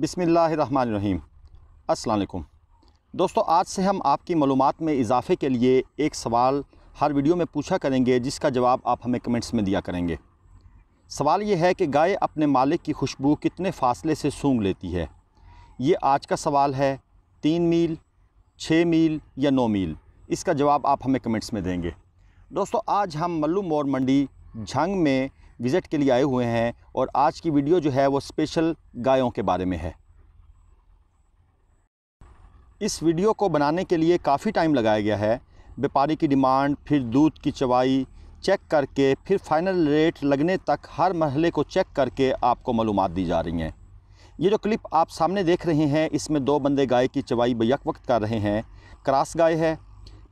बिसमीम् असलकुम दोस्तों आज से हम आपकी मालूम में इजाफ़े के लिए एक सवाल हर वीडियो में पूछा करेंगे जिसका जवाब आप हमें कमेंट्स में दिया करेंगे सवाल ये है कि गाय अपने मालिक की खुशबू कितने फासले से सूंघ लेती है ये आज का सवाल है तीन मील छः मील या नौ मील इसका जवाब आप हमें कमेंट्स में देंगे दोस्तों आज हम मल्लू मोर मंडी झंग में विज़िट के लिए आए हुए हैं और आज की वीडियो जो है वो स्पेशल गायों के बारे में है इस वीडियो को बनाने के लिए काफ़ी टाइम लगाया गया है व्यापारी की डिमांड फिर दूध की चवाई चेक करके फिर फाइनल रेट लगने तक हर मरहले को चेक करके आपको मालूम दी जा रही हैं ये जो क्लिप आप सामने देख रहे हैं इसमें दो बंदे गाय की चवाई बक वक्त कर रहे हैं क्रास गाय है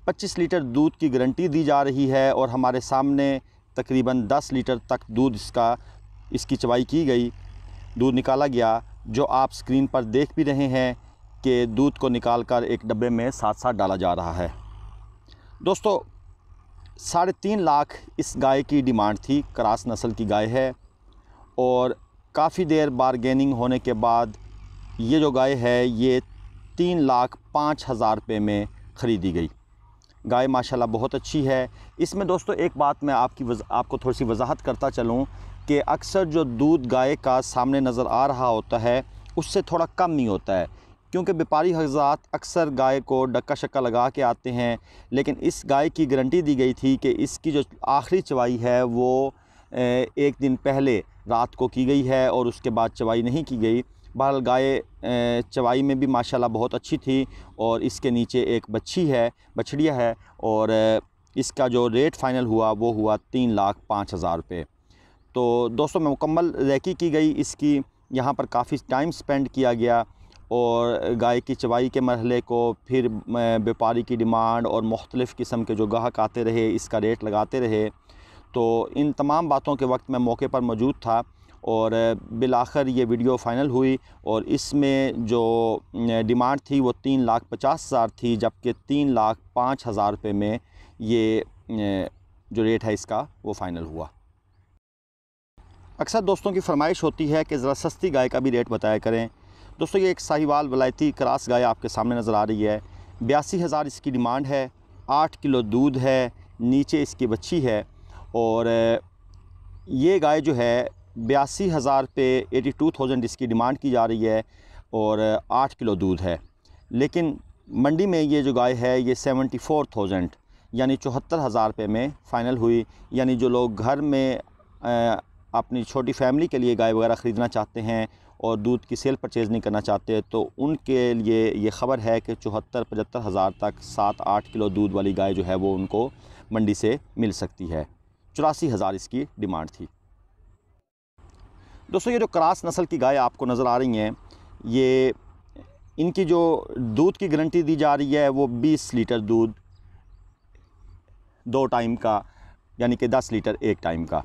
25 लीटर दूध की गारंटी दी जा रही है और हमारे सामने तकरीबन 10 लीटर तक दूध इसका इसकी चवाई की गई दूध निकाला गया जो आप स्क्रीन पर देख भी रहे हैं कि दूध को निकाल कर एक डब्बे में साथ साथ डाला जा रहा है दोस्तों साढ़े तीन लाख इस गाय की डिमांड थी क्रास नस्ल की गाय है और काफ़ी देर बारगेनिंग होने के बाद ये जो गाय है ये तीन लाख पाँच हज़ार रुपये में ख़रीदी गई गाय माशाल्लाह बहुत अच्छी है इसमें दोस्तों एक बात मैं आपकी वज, आपको थोड़ी सी वजाहत करता चलूँ कि अक्सर जो दूध गाय का सामने नज़र आ रहा होता है उससे थोड़ा कम ही होता है क्योंकि व्यापारी हजात अक्सर गाय को डक्का शक्का लगा के आते हैं लेकिन इस गाय की गारंटी दी गई थी कि इसकी जो आखिरी चवाई है वो एक दिन पहले रात को की गई है और उसके बाद चवाई नहीं की गई बहरहाल गाय चवाई में भी माशाल्लाह बहुत अच्छी थी और इसके नीचे एक बच्ची है बछड़िया है और इसका जो रेट फ़ाइनल हुआ वो हुआ तीन लाख पाँच हज़ार रुपये तो दोस्तों में मुकम्मल रैकी की गई इसकी यहाँ पर काफ़ी टाइम स्पेंड किया गया और गाय की चवाई के मरहले को फिर व्यापारी की डिमांड और मुख्तलिफ़ किस्म के जो गाहक आते रहे इसका रेट लगाते रहे तो इन तमाम बातों के वक्त मैं मौके पर मौजूद था और बिलाखर ये वीडियो फाइनल हुई और इसमें जो डिमांड थी वो तीन लाख पचास हज़ार थी जबकि तीन लाख पाँच हज़ार रुपये में ये जो रेट है इसका वो फ़ाइनल हुआ अक्सर दोस्तों की फरमाइश होती है कि ज़रा सस्ती गाय का भी रेट बताया करें दोस्तों ये एक साहिवाल वलायती क्रास गाय आपके सामने नज़र आ रही है बयासी हज़ार इसकी डिमांड है आठ किलो दूध है नीचे इसकी बच्ची है और ये गाय जो है बयासी हज़ार पे एटी टू थाउजेंड इसकी डिमांड की जा रही है और आठ किलो दूध है लेकिन मंडी में ये जो गाय है ये सेवेंटी फोर थाउजेंड यानी चौहत्तर हज़ार रुपये में फ़ाइनल हुई यानी जो लोग घर में आ, अपनी छोटी फैमिली के लिए गाय वगैरह ख़रीदना चाहते हैं और दूध की सेल परचेज़ नहीं करना चाहते तो उनके लिए ये ख़बर है कि चौहत्तर पचहत्तर हज़ार तक सात आठ किलो दूध वाली गाय जो है वो उनको मंडी से मिल सकती है चौरासी हज़ार इसकी डिमांड थी दोस्तों ये जो क्रास नस्ल की गाय आपको नज़र आ रही हैं ये इनकी जो दूध की गारंटी दी जा रही है वो 20 लीटर दूध दो टाइम का यानी कि 10 लीटर एक टाइम का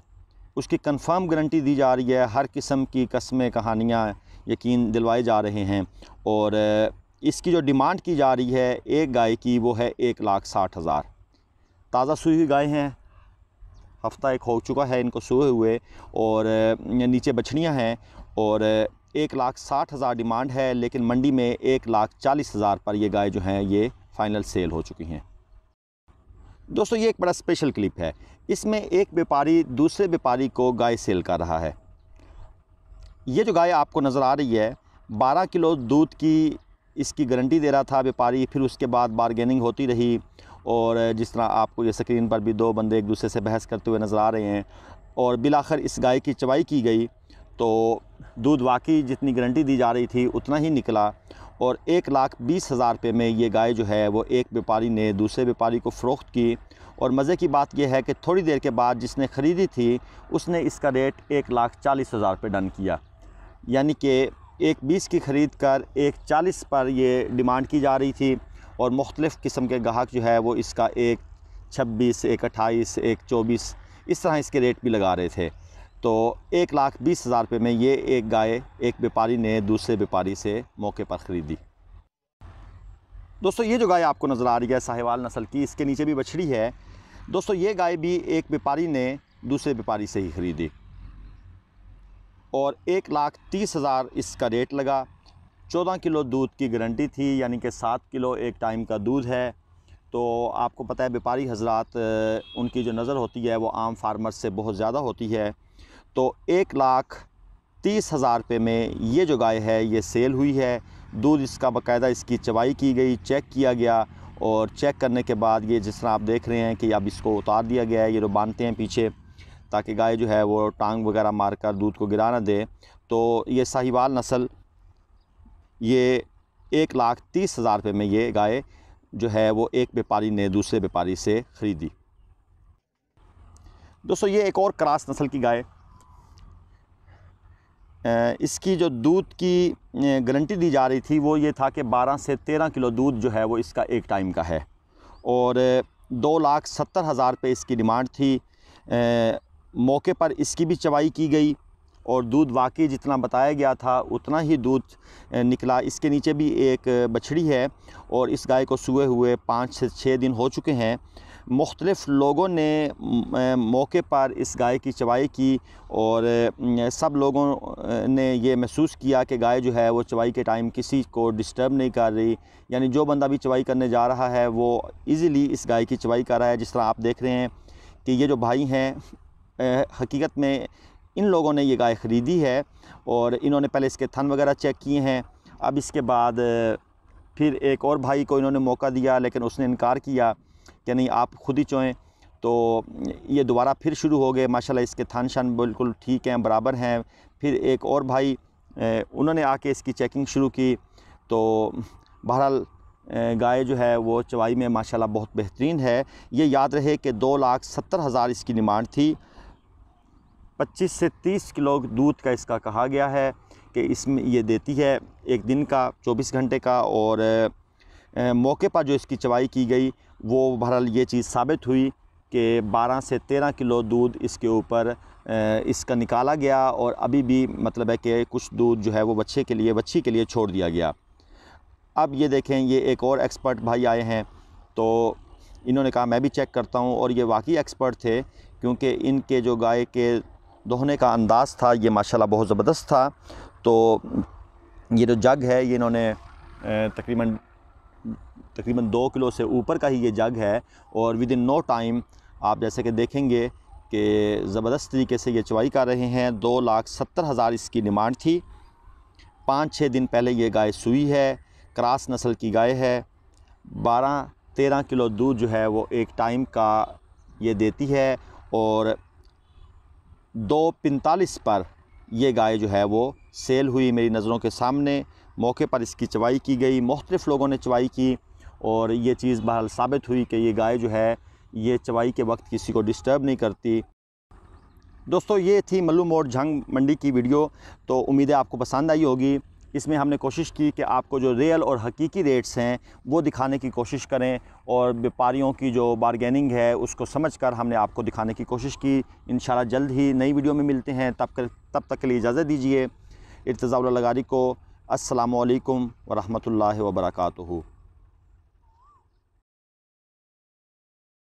उसकी कंफर्म गारंटी दी जा रही है हर किस्म की कस्में कहानियाँ यकीन दिलवाए जा रहे हैं और इसकी जो डिमांड की जा रही है एक गाय की वो है एक लाख साठ हज़ार ताज़ा सूई हुई गाय हैं हफ़्ता एक हो चुका है इनको सोए हुए और नीचे बछड़ियाँ हैं और एक लाख साठ हज़ार डिमांड है लेकिन मंडी में एक लाख चालीस हज़ार पर ये गाय जो हैं ये फ़ाइनल सेल हो चुकी हैं दोस्तों ये एक बड़ा स्पेशल क्लिप है इसमें एक व्यापारी दूसरे व्यापारी को गाय सेल कर रहा है ये जो गाय आपको नज़र आ रही है बारह किलो दूध की इसकी गारंटी दे रहा था व्यापारी फिर उसके बाद बारगेनिंग होती रही और जिस तरह आपको ये स्क्रीन पर भी दो बंदे एक दूसरे से बहस करते हुए नज़र आ रहे हैं और बिलाखर इस गाय की चवाई की गई तो दूध वाकई जितनी गारंटी दी जा रही थी उतना ही निकला और एक लाख बीस हज़ार रुपये में ये गाय जो है वो एक व्यापारी ने दूसरे व्यापारी को फ़रोख्त की और मज़े की बात यह है कि थोड़ी देर के बाद जिसने ख़रीदी थी उसने इसका रेट एक लाख चालीस हज़ार रुपये डन किया यानी कि एक बीस की ख़रीद कर एक चालीस पर ये डिमांड की जा रही थी और मुख्तलिफ़ किस्म के गाहक जो है वो इसका एक छब्बीस एक अट्ठाईस एक चौबीस इस तरह इसके रेट भी लगा रहे थे तो एक लाख बीस हज़ार रुपये में ये एक गाय एक व्यापारी ने दूसरे व्यापारी से मौके पर ख़रीदी दोस्तों ये जो गाय आपको नज़र आ रही है साहिवाल नस्ल की इसके नीचे भी बछड़ी है दोस्तों ये गाय भी एक व्यापारी ने दूसरे व्यापारी से ही ख़रीदी और एक लाख तीस हज़ार इसका रेट लगा चौदह किलो दूध की गारंटी थी यानी कि सात किलो एक टाइम का दूध है तो आपको पता है व्यापारी हजरात उनकी जो नज़र होती है वो आम फार्मर से बहुत ज़्यादा होती है तो एक लाख तीस हज़ार रुपये में ये जो गाय है ये सेल हुई है दूध इसका बकायदा इसकी चवाई की गई चेक किया गया और चेक करने के बाद ये जिस तरह आप देख रहे हैं कि अब इसको उतार दिया गया है ये लोग बांधते हैं पीछे ताकि गाय जो है वो टांग वगैरह मार कर दूध को गिरा ना दे तो ये साहिवाल नसल ये एक लाख तीस हज़ार रुपये में ये गाय जो है वो एक व्यापारी ने दूसरे व्यापारी से ख़रीदी दोस्तों ये एक और क्रास नस्ल की गाय इसकी जो दूध की गारंटी दी जा रही थी वो ये था कि 12 से 13 किलो दूध जो है वो इसका एक टाइम का है और दो लाख सत्तर हज़ार रुपये इसकी डिमांड थी मौके पर इसकी भी चवाई की गई और दूध बाकी जितना बताया गया था उतना ही दूध निकला इसके नीचे भी एक बछड़ी है और इस गाय को सुए हुए पाँच से छः दिन हो चुके हैं मुख्तलफ़ लोगों ने मौके पर इस गाय की चवाई की और सब लोगों ने ये महसूस किया कि गाय जो है वो चवाई के टाइम किसी को डिस्टर्ब नहीं कर रही यानी जो बंदा भी चवाई करने जा रहा है वो ईज़िली इस गाय की चवाई कर रहा है जिस तरह आप देख रहे हैं कि ये जो भाई हैं हकीकत में इन लोगों ने ये गाय ख़रीदी है और इन्होंने पहले इसके थन वगैरह चेक किए हैं अब इसके बाद फिर एक और भाई को इन्होंने मौका दिया लेकिन उसने इनकार किया कि नहीं आप खुद ही चोएँ तो ये दोबारा फिर शुरू हो गए माशाल्लाह इसके थान शान बिल्कुल ठीक हैं बराबर हैं फिर एक और भाई उन्होंने आके इसकी चेकिंग शुरू की तो बहरहाल गाय जो है वो चवाई में माशाल्लाह बहुत बेहतरीन है ये याद रहे कि दो लाख सत्तर हज़ार इसकी डिमांड थी 25 से 30 किलो दूध का इसका कहा गया है कि इसमें ये देती है एक दिन का 24 घंटे का और मौके पर जो इसकी चवाई की गई वो बहरहाल ये चीज़ साबित हुई कि 12 से 13 किलो दूध इसके ऊपर इसका निकाला गया और अभी भी मतलब है कि कुछ दूध जो है वो बच्चे के लिए बच्ची के लिए छोड़ दिया गया अब ये देखें ये एक और एक्सपर्ट भाई आए हैं तो इन्होंने कहा मैं भी चेक करता हूँ और ये वाकई एक्सपर्ट थे क्योंकि इनके जो गाय के दोहने का अंदाज़ था ये माशाल्लाह बहुत ज़बरदस्त था तो ये जो जग है ये इन्होंने तकरीबन तकरीबन दो किलो से ऊपर का ही ये जग है और विद इन नो टाइम आप जैसे कि देखेंगे कि ज़बरदस्त तरीके से ये चवाई कर रहे हैं दो लाख सत्तर हज़ार इसकी डिमांड थी पाँच छः दिन पहले ये गाय सूई है क्रास नस्ल की गाय है बारह तेरह किलो दूध जो है वो एक टाइम का ये देती है और दो पैंतालीस पर यह गाय जो है वो सेल हुई मेरी नज़रों के सामने मौके पर इसकी चवाई की गई मुख्तलिफ़ लोगों ने चवाई की और ये चीज़ बहरहाल साबित हुई कि ये गाय जो है ये चवाई के वक्त किसी को डिस्टर्ब नहीं करती दोस्तों ये थी मल्लू मोड़ झंग मंडी की वीडियो तो उम्मीद है आपको पसंद आई होगी इसमें हमने कोशिश की कि आपको जो रियल और हकीकी रेट्स हैं वो दिखाने की कोशिश करें और व्यापारियों की जो बारगेनिंग है उसको समझकर हमने आपको दिखाने की कोशिश की इन जल्द ही नई वीडियो में मिलते हैं तब कर, तब तक के लिए इजाज़त दीजिए इरतज़ा लगारी को असलकम वरहमल वर्का